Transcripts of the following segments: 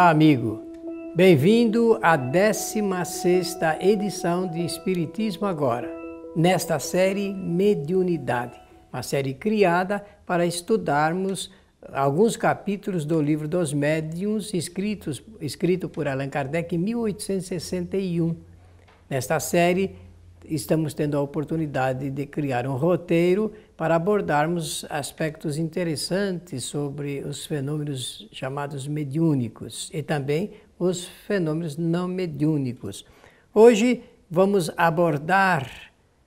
Olá, amigo. Bem-vindo à 16ª edição de Espiritismo Agora, nesta série Mediunidade, uma série criada para estudarmos alguns capítulos do livro dos Médiuns, escritos, escrito por Allan Kardec em 1861. Nesta série, estamos tendo a oportunidade de criar um roteiro para abordarmos aspectos interessantes sobre os fenômenos chamados mediúnicos e também os fenômenos não mediúnicos. Hoje vamos abordar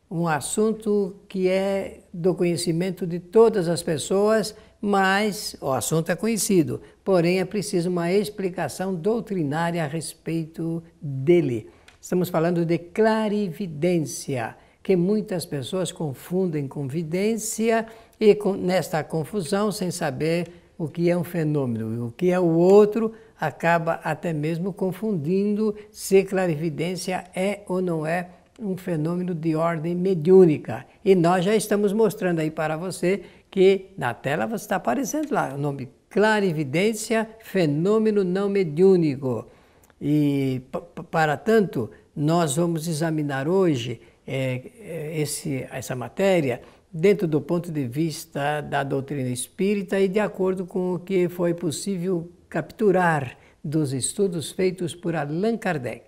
um assunto que é do conhecimento de todas as pessoas, mas o assunto é conhecido, porém é preciso uma explicação doutrinária a respeito dele. Estamos falando de clarividência, que muitas pessoas confundem com vidência e com, nesta confusão, sem saber o que é um fenômeno, o que é o outro, acaba até mesmo confundindo se clarividência é ou não é um fenômeno de ordem mediúnica. E nós já estamos mostrando aí para você que na tela está aparecendo lá o nome clarividência, fenômeno não mediúnico. E para tanto, nós vamos examinar hoje é, é, esse, essa matéria dentro do ponto de vista da doutrina espírita e de acordo com o que foi possível capturar dos estudos feitos por Allan Kardec.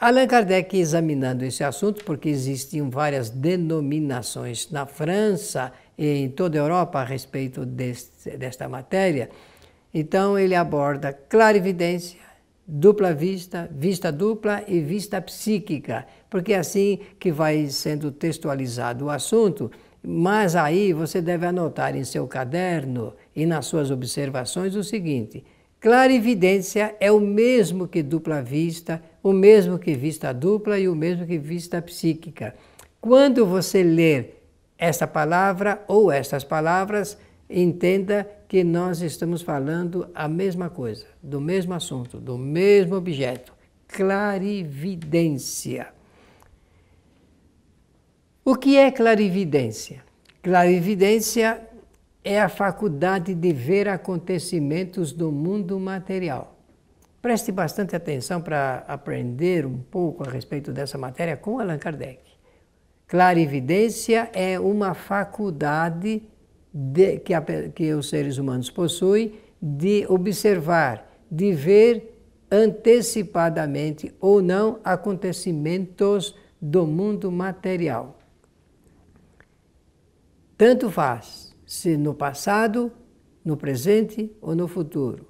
Allan Kardec, examinando esse assunto, porque existiam várias denominações na França e em toda a Europa a respeito deste, desta matéria, então ele aborda clarividência, dupla vista, vista dupla e vista psíquica, porque é assim que vai sendo textualizado o assunto. Mas aí você deve anotar em seu caderno e nas suas observações o seguinte: clarividência é o mesmo que dupla vista, o mesmo que vista dupla e o mesmo que vista psíquica. Quando você ler esta palavra ou estas palavras, entenda que nós estamos falando a mesma coisa, do mesmo assunto, do mesmo objeto clarividência. O que é clarividência? Clarividência é a faculdade de ver acontecimentos do mundo material. Preste bastante atenção para aprender um pouco a respeito dessa matéria com Allan Kardec. Clarividência é uma faculdade de, que, a, que os seres humanos possuem de observar, de ver antecipadamente ou não acontecimentos do mundo material. Tanto faz se no passado, no presente ou no futuro.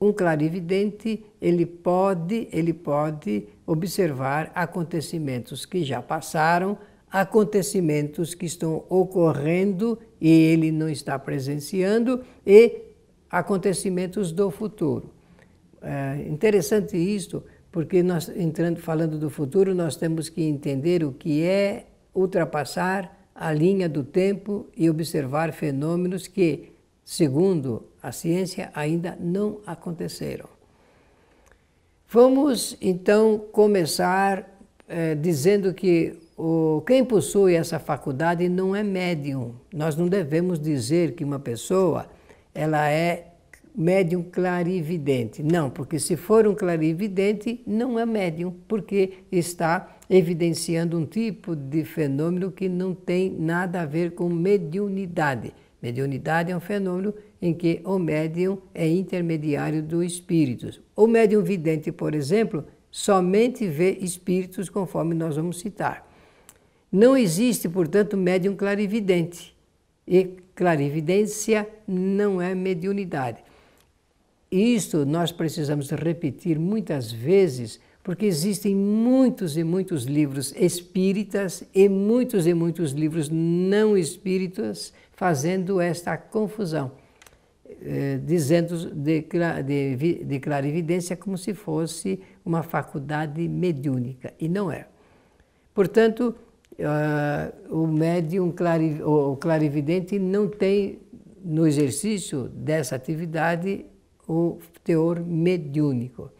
Um clarividente, ele pode, ele pode observar acontecimentos que já passaram, acontecimentos que estão ocorrendo e ele não está presenciando, e acontecimentos do futuro. É interessante isto, porque nós entrando falando do futuro, nós temos que entender o que é ultrapassar a linha do tempo e observar fenômenos que, segundo a ciência, ainda não aconteceram. Vamos então começar é, dizendo que o, quem possui essa faculdade não é médium. Nós não devemos dizer que uma pessoa ela é médium clarividente. Não, porque se for um clarividente, não é médium, porque está evidenciando um tipo de fenômeno que não tem nada a ver com mediunidade. Mediunidade é um fenômeno em que o médium é intermediário do espírito. O médium vidente, por exemplo, somente vê espíritos, conforme nós vamos citar. Não existe, portanto, médium clarividente. E clarividência não é mediunidade. Isto nós precisamos repetir muitas vezes, porque existem muitos e muitos livros espíritas e muitos e muitos livros não espíritas fazendo esta confusão. Eh, dizendo de, de, de clarividência como se fosse uma faculdade mediúnica, e não é. Portanto, uh, o médium, clari, o clarividente, não tem no exercício dessa atividade o teor mediúnico.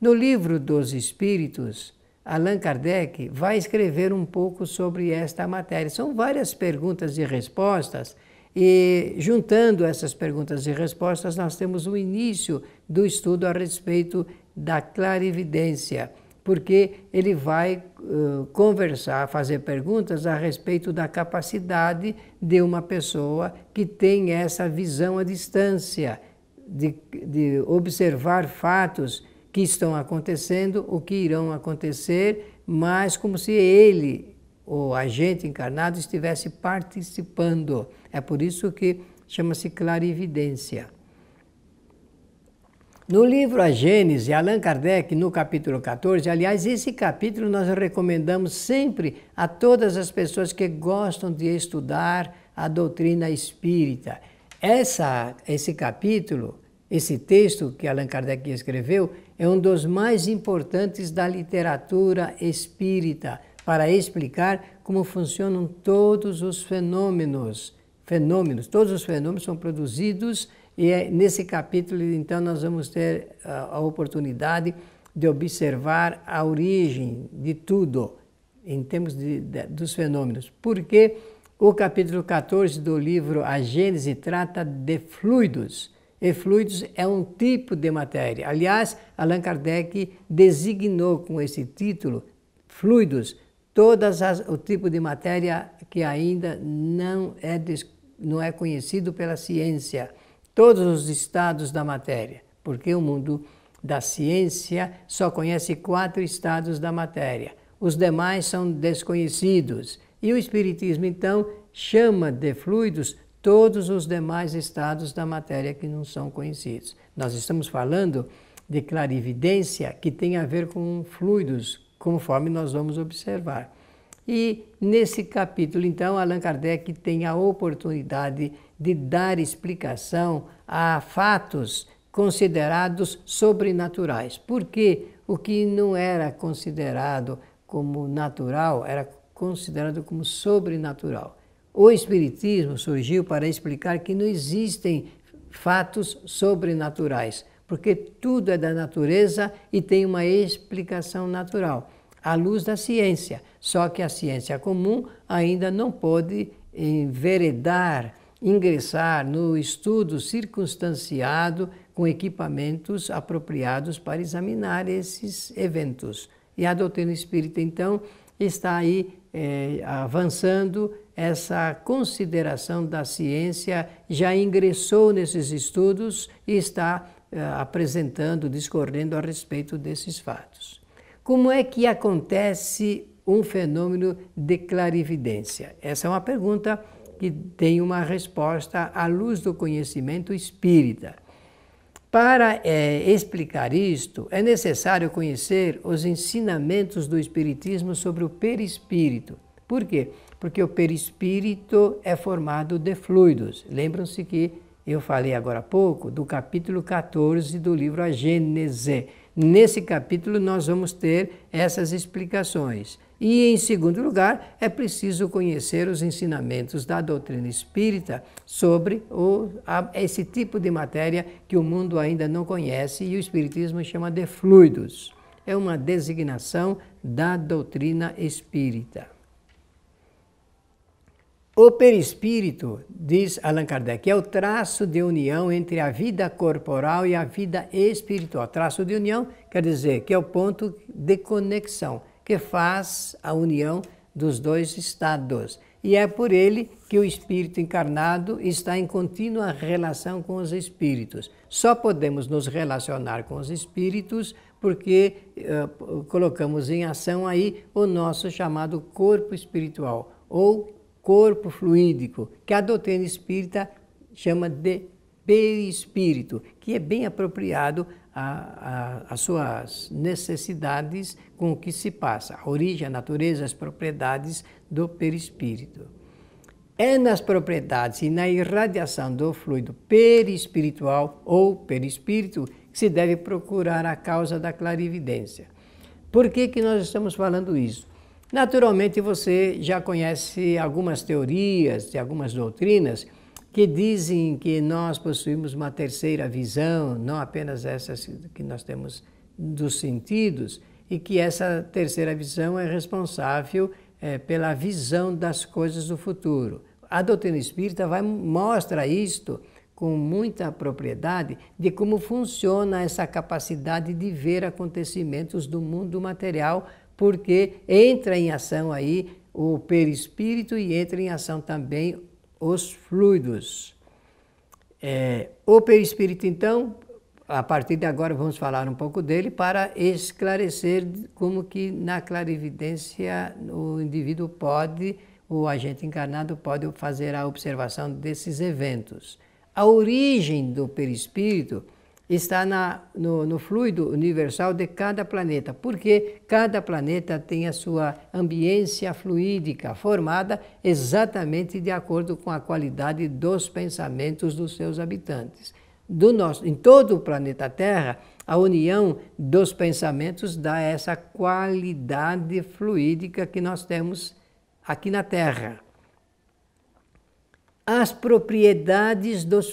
No livro dos Espíritos, Allan Kardec vai escrever um pouco sobre esta matéria. São várias perguntas e respostas e juntando essas perguntas e respostas, nós temos o início do estudo a respeito da clarividência, porque ele vai uh, conversar, fazer perguntas a respeito da capacidade de uma pessoa que tem essa visão à distância, de, de observar fatos que estão acontecendo, o que irão acontecer, mas como se ele o agente encarnado estivesse participando. É por isso que chama-se clarividência. No livro A Gênese, Allan Kardec, no capítulo 14, aliás, esse capítulo nós recomendamos sempre a todas as pessoas que gostam de estudar a doutrina espírita. Essa, esse capítulo, esse texto que Allan Kardec escreveu, é um dos mais importantes da literatura espírita para explicar como funcionam todos os fenômenos. Fenômenos, todos os fenômenos são produzidos e é nesse capítulo então nós vamos ter a, a oportunidade de observar a origem de tudo em termos de, de, dos fenômenos. Porque o capítulo 14 do livro A Gênese trata de fluidos. E fluidos é um tipo de matéria. Aliás, Allan Kardec designou com esse título fluidos todas as, o tipo de matéria que ainda não é, não é conhecido pela ciência, todos os estados da matéria, porque o mundo da ciência só conhece quatro estados da matéria, os demais são desconhecidos. E o Espiritismo, então, chama de fluidos todos os demais estados da matéria que não são conhecidos. Nós estamos falando de clarividência que tem a ver com fluidos, conforme nós vamos observar. E nesse capítulo, então, Allan Kardec tem a oportunidade de dar explicação a fatos considerados sobrenaturais, porque o que não era considerado como natural era considerado como sobrenatural. O Espiritismo surgiu para explicar que não existem fatos sobrenaturais, porque tudo é da natureza e tem uma explicação natural, à luz da ciência. Só que a ciência comum ainda não pode enveredar, ingressar no estudo circunstanciado com equipamentos apropriados para examinar esses eventos. E a doutrina espírita, então, está aí eh, avançando essa consideração da ciência, já ingressou nesses estudos e está eh, apresentando, discorrendo a respeito desses fatos. Como é que acontece um fenômeno de clarividência? Essa é uma pergunta que tem uma resposta à luz do conhecimento espírita. Para é, explicar isto, é necessário conhecer os ensinamentos do Espiritismo sobre o perispírito. Por quê? Porque o perispírito é formado de fluidos. Lembram-se que eu falei agora há pouco do capítulo 14 do livro A Gênese. Nesse capítulo nós vamos ter essas explicações. E em segundo lugar, é preciso conhecer os ensinamentos da doutrina espírita sobre o, a, esse tipo de matéria que o mundo ainda não conhece e o espiritismo chama de fluidos. É uma designação da doutrina espírita. O perispírito, diz Allan Kardec, é o traço de união entre a vida corporal e a vida espiritual. Traço de união quer dizer que é o ponto de conexão que faz a união dos dois estados. E é por ele que o espírito encarnado está em contínua relação com os espíritos. Só podemos nos relacionar com os espíritos porque uh, colocamos em ação aí o nosso chamado corpo espiritual ou corpo fluídico, que a doutrina espírita chama de perispírito, que é bem apropriado às suas necessidades com o que se passa, a origem, a natureza, as propriedades do perispírito. É nas propriedades e na irradiação do fluido perispiritual ou perispírito que se deve procurar a causa da clarividência. Por que, que nós estamos falando isso? Naturalmente você já conhece algumas teorias de algumas doutrinas que dizem que nós possuímos uma terceira visão, não apenas essa que nós temos dos sentidos, e que essa terceira visão é responsável é, pela visão das coisas do futuro. A doutrina espírita vai, mostra isto com muita propriedade de como funciona essa capacidade de ver acontecimentos do mundo material porque entra em ação aí o perispírito e entra em ação também os fluidos. É, o perispírito, então, a partir de agora vamos falar um pouco dele para esclarecer como que na clarividência o indivíduo pode, o agente encarnado pode fazer a observação desses eventos. A origem do perispírito está na, no, no, fluido universal de cada planeta, porque cada planeta tem a sua ambiência fluídica formada exatamente de acordo com a qualidade dos pensamentos dos seus habitantes. Do nosso, em todo o planeta Terra, a união dos pensamentos dá essa qualidade fluídica que nós temos aqui na Terra. As propriedades dos,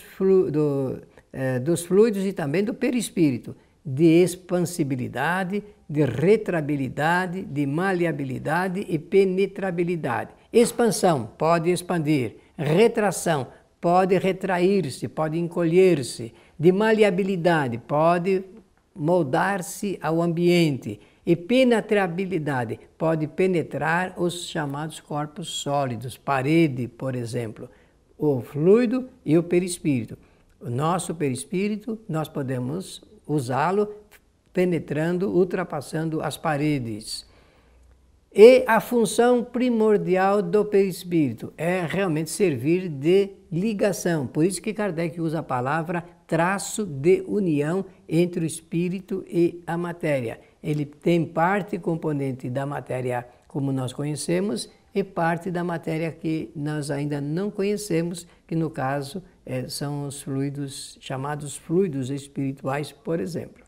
eh, dos fluidos e também do perispírito, de expansibilidade, de retrabilidade, de maleabilidade e penetrabilidade. Expansão pode expandir, retração pode retrair-se, pode encolher-se, de maleabilidade pode moldar-se ao ambiente e penetrabilidade pode penetrar os chamados corpos sólidos, parede, por exemplo, o fluido e o perispírito. O nosso perispírito, nós podemos usá-lo penetrando, ultrapassando as paredes. E a função primordial do perispírito é realmente servir de ligação. Por isso que Kardec usa a palavra traço de união entre o espírito e a matéria. Ele tem parte componente da matéria como nós conhecemos e parte da matéria que nós ainda não conhecemos, que no caso é, são os fluidos chamados fluidos espirituais, por exemplo.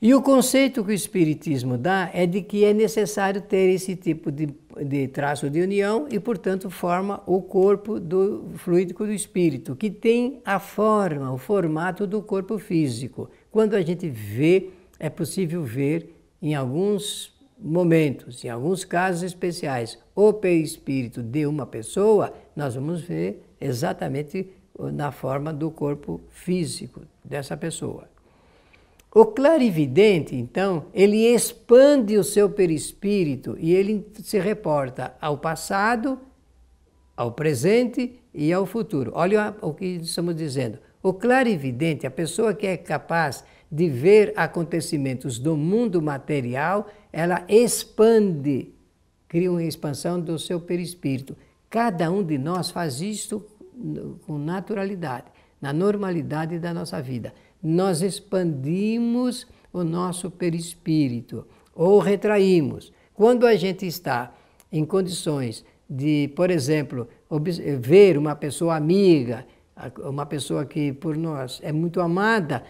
E o conceito que o Espiritismo dá é de que é necessário ter esse tipo de, de traço de união e, portanto, forma o corpo do fluídico do espírito, que tem a forma, o formato do corpo físico. Quando a gente vê, é possível ver em alguns momentos, em alguns casos especiais, o perispírito de uma pessoa, nós vamos ver exatamente uh, na forma do corpo físico dessa pessoa. O clarividente, então, ele expande o seu perispírito e ele se reporta ao passado, ao presente e ao futuro. Olha o que estamos dizendo. O clarividente, a pessoa que é capaz de ver acontecimentos do mundo material, ela expande, cria uma expansão do seu perispírito. Cada um de nós faz isto com naturalidade, na normalidade da nossa vida. Nós expandimos o nosso perispírito ou retraímos. Quando a gente está em condições de, por exemplo, ver uma pessoa amiga, uma pessoa que por nós é muito amada,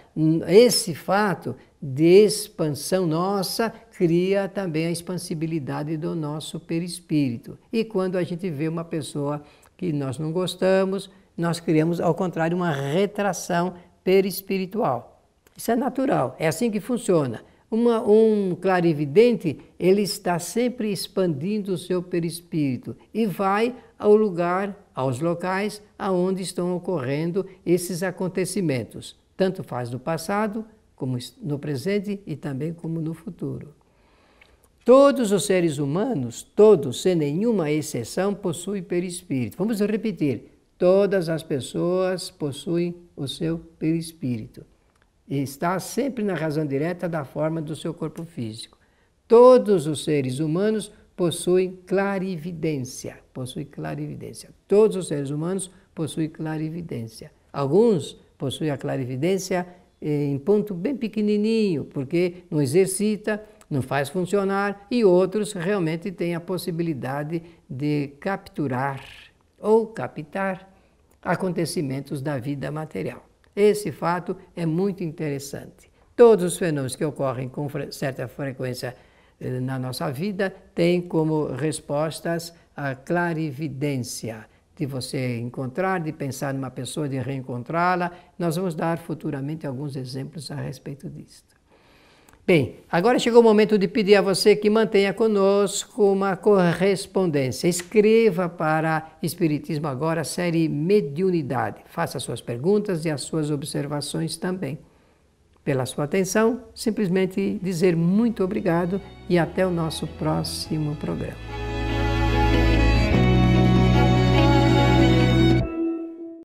esse fato de expansão nossa cria também a expansibilidade do nosso perispírito. E quando a gente vê uma pessoa que nós não gostamos, nós criamos, ao contrário, uma retração perispiritual. Isso é natural, é assim que funciona. Uma, um clarividente, ele está sempre expandindo o seu perispírito e vai ao lugar, aos locais aonde estão ocorrendo esses acontecimentos, tanto faz no passado, como no presente e também como no futuro. Todos os seres humanos, todos, sem nenhuma exceção, possuem perispírito. Vamos repetir: todas as pessoas possuem o seu perispírito. E está sempre na razão direta da forma do seu corpo físico. Todos os seres humanos possuem clarividência. Possuem clarividência. Todos os seres humanos possuem clarividência. Alguns possuem a clarividência eh, em ponto bem pequenininho, porque não exercita não faz funcionar, e outros realmente têm a possibilidade de capturar ou captar acontecimentos da vida material. Esse fato é muito interessante. Todos os fenômenos que ocorrem com certa frequência eh, na nossa vida têm como respostas a clarividência, de você encontrar, de pensar numa pessoa, de reencontrá-la. Nós vamos dar futuramente alguns exemplos a respeito disto. Bem, agora chegou o momento de pedir a você que mantenha conosco uma correspondência. Escreva para Espiritismo Agora, série Mediunidade. Faça suas perguntas e as suas observações também. Pela sua atenção, simplesmente dizer muito obrigado e até o nosso próximo programa.